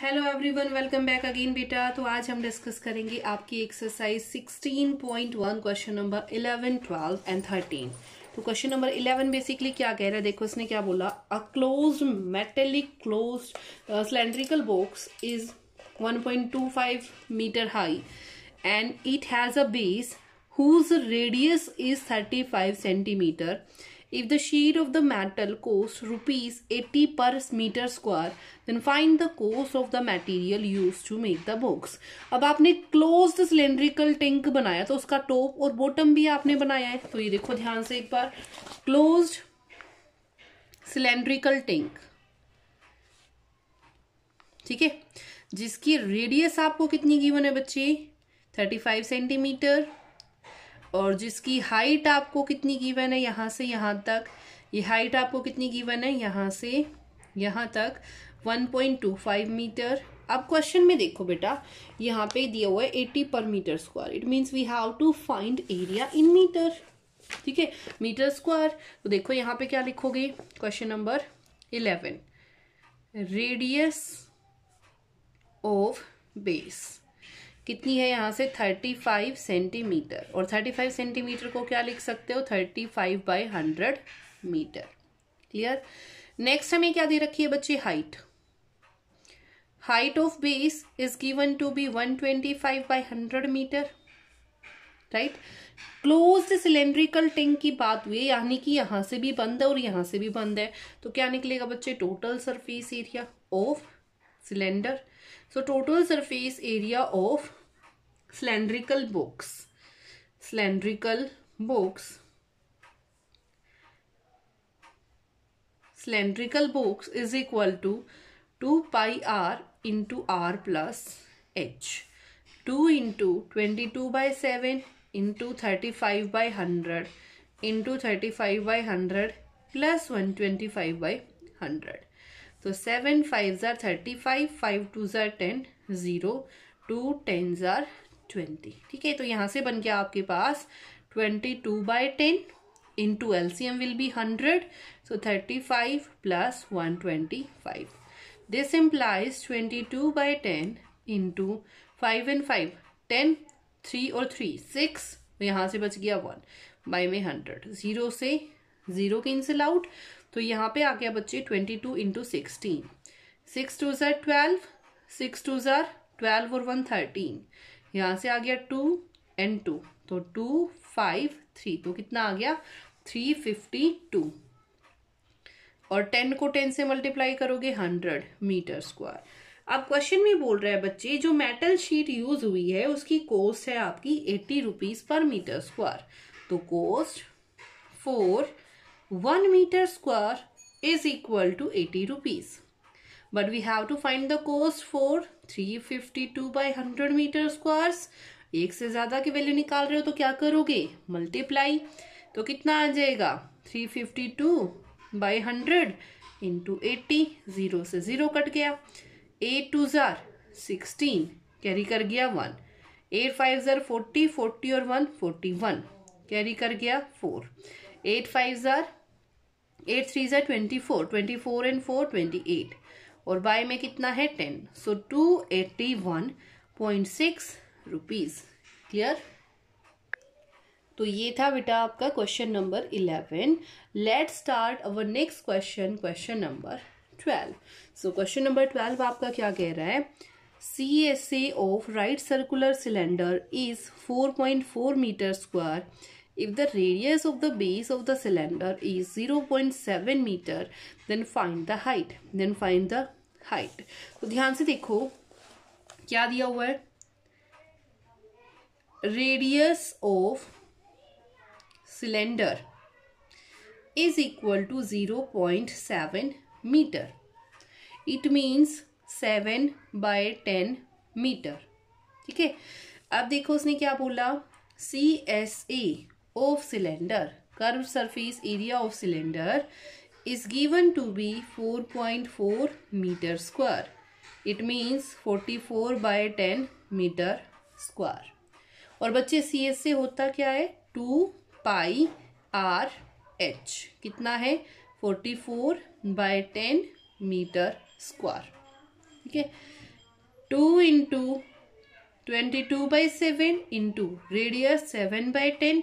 Hello everyone welcome back again बेटा तो आज हम डिस्कस करेंगे आपकी एक्सरसाइज 16.1 क्वेश्चन नंबर 11, 12 एंड 13 तो क्वेश्चन नंबर 11 बेसिकली क्या कह रहा है देखो इसने क्या बोला a close metallic close cylindrical box is 1.25 metre high and it has a base whose radius is 35 centimetre If the sheet of the metal costs rupees 80 per meter square, then find the cost of the material used to make the box. ab aapne closed cylindrical tank banaya to uska top aur bottom bhi aapne banaya hai to ye dekho dhyan se ek bar closed cylindrical tank theek hai jiski radius aapko kitni given hai bachche 35 centimetre और जिसकी height आपको कितनी given है यहाँ से यहाँ तक ये यह हाइट आपको कितनी गिवन है यहाँ से यहाँ तक 1.25 मीटर अब क्वेश्चन में देखो बेटा यहाँ पे दिया हुआ है 80 पर metre square it means we have to find area in metre ठीक है मीटर स्क्वायर तो देखो यहाँ पे क्या लिखोगे question number eleven radius of base कितनी है यहाँ से 35 सेंटीमीटर और 35 सेंटीमीटर को क्या लिख सकते हो 35 five by hundred metre clear next हमें क्या दे रखी है बच्चे height height of base is given to be 125 twenty five by hundred metre right close cylindrical tank की बात हुई यानी कि यहां से भी बंद है और यहां से भी बंद है तो क्या निकलेगा बच्चे total surface area of cylinder so total surface area of cylindrical box cylindrical box cylindrical box is equal to 2 pi r into r plus h 2 into 22 by 7 into 35 by 100 into 35 by 100 plus 125 by 100 so 7 5s are 35 5 2s are 10 0 2 10s are twenty ठीक है तो यहाँ से बन गया आपके पास twenty two by ten into L C M will be hundred so thirty five plus one twenty five this implies twenty two by ten into five and five ten three और three six तो यहाँ से बच गया one by में hundred zero से zero cancel out तो यहाँ पे आ गया बच्चे twenty two into sixteen six two जर ट्वेल्व सिक्स टू जर ट्वेल्व और वन थर्टीन यहाँ से आ गया टू एंड टू तो टू फाइव थ्री तो कितना आ गया थ्री फिफ्टी टू और टेन को टेन से मल्टीप्लाई करोगे हंड्रेड मीटर स्क्वायर अब क्वेश्चन में बोल रहे हैं बच्चे जो मेटल शीट यूज हुई है उसकी कॉस्ट है आपकी eighty rupees per metre square तो cost for one metre square is equal to eighty rupees but we have to find the cost for 352 by 100 metre squares एक से ज़्यादा की वैल्यू निकाल रहे हो तो क्या करोगे मल्टीप्लाई तो कितना आ जाएगा 352 by hundred two eighty zero से ज़ीरो कट गया एट टू ज़ार सिक्सटीन कैरी कर गया वन एट फाइव ज़ार फोर्टी फोर्टी और वन फोर्टी वन कैरी कर गया फोर एट फाइव ज़ार एट थ्री ज़ार twenty four twenty four and four twenty eight और बाय में कितना है ten so two eighty one point six rupees clear तो ये था बेटा आपका question number eleven late start our next question question number twelve so question number twelve आपका क्या कह रहा है C S A of right circular cylinder is four point four metre square If the radius of the base of the cylinder is 0.7 meter, then find the height. Then find the height तो ध्यान से देखो क्या दिया हुआ है radius of cylinder is equal to zero point seven metre it means seven by ten metre ठीक है अब देखो उसने क्या बोला C S A of cylinder curve surface area of cylinder is given to be 4.4 meter square. It means 44 by 10 meter square. और बच्चे C S से होता क्या है टू पाई आर एच कितना है forty four by ten metre square ठीक है two into twenty two by seven into radius seven by ten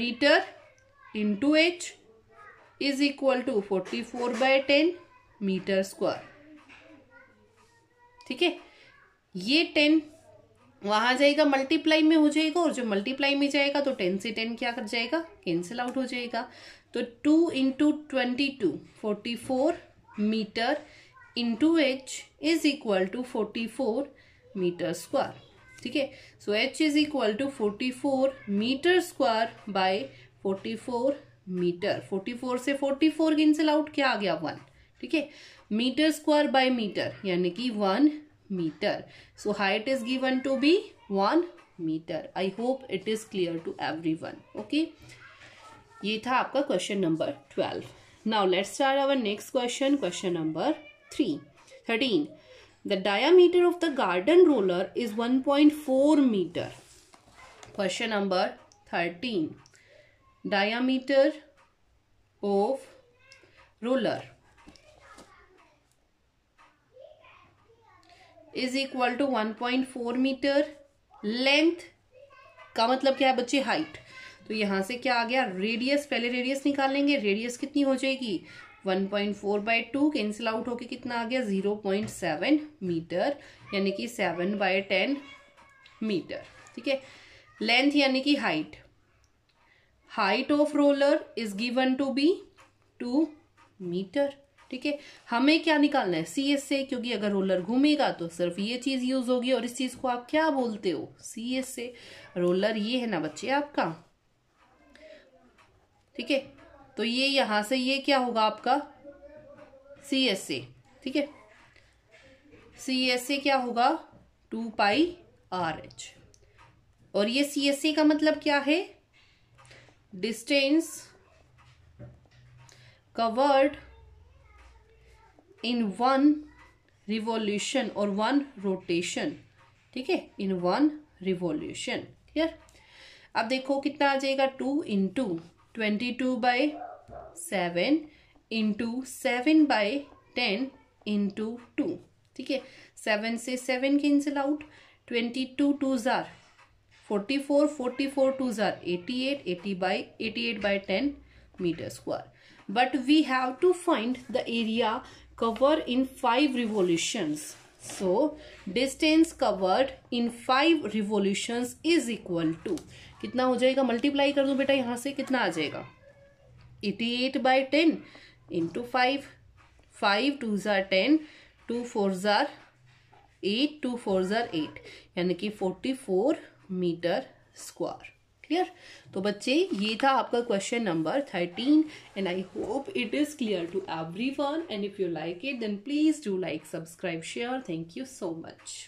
metre into H is equal to forty four by ten metre square ठीक है ये ten वहां जाएगा multiply में हो जाएगा और जो मल्टीप्लाई में जाएगा तो टेन से टेन क्या कर जाएगा कैंसिल आउट हो जाएगा तो two into twenty two forty four metre into H is equal to forty four metre square ठीक है so H is equal to forty four metre square by forty four metre forty four से forty four cancel out क्या आ गया one ठीक है metre square bye metre यानी कि one metre so height is given to be one metre I hope it is clear to everyone okay ये था आपका question number twelve now let's start our next question question number three thirteen the diameter of the garden roller is one point four metre question number thirteen diameter of roller is equal to one point four metre length का मतलब क्या है बच्चे height तो यहां से क्या आ गया रेडियस पहले रेडियस निकाल लेंगे रेडियस कितनी हो जाएगी one point four by two cancel out होके कितना आ गया जीरो पॉइंट सेवन मीटर यानी कि सेवन बाय टेन मीटर ठीक है लेंथ यानी कि height height of roller is given to be two metre ठीक है हमें क्या निकालना है सी एस ए क्योंकि अगर रोलर घूमेगा तो सिर्फ ये चीज यूज होगी और इस चीज को आप क्या बोलते हो सी एस ए रोलर ये है ना बच्चे आपका ठीक है तो ये यहां से ये क्या होगा आपका सी एस ए ठीक है सी एस ए क्या होगा टू पाई आर एच और ये सी एस ए का मतलब क्या है distance covered in one revolution or one rotation ठीक है in one revolution क्लियर अब देखो कितना आ जाएगा two into twenty two by seven into seven by ten into two ठीक है सेवन से seven cancel out twenty two two ज़ार forty four forty four two ज़ार eighty eight eighty by eighty eight by ten metre square but we have to find the area cover in five revolutions. So distance covered in five revolutions is equal to कितना हो जाएगा multiply कर दो बेटा यहाँ से कितना आ जाएगा 88 eight by ten into five five two ज़ार टेन टू फोर ज़ार एट टू फोर ज़ार एट यानी कि 44 मीटर स्क्वायर क्लियर तो बच्चे ये था आपका question number thirteen and I hope it is clear to everyone and if you like it then please do like subscribe share thank you so much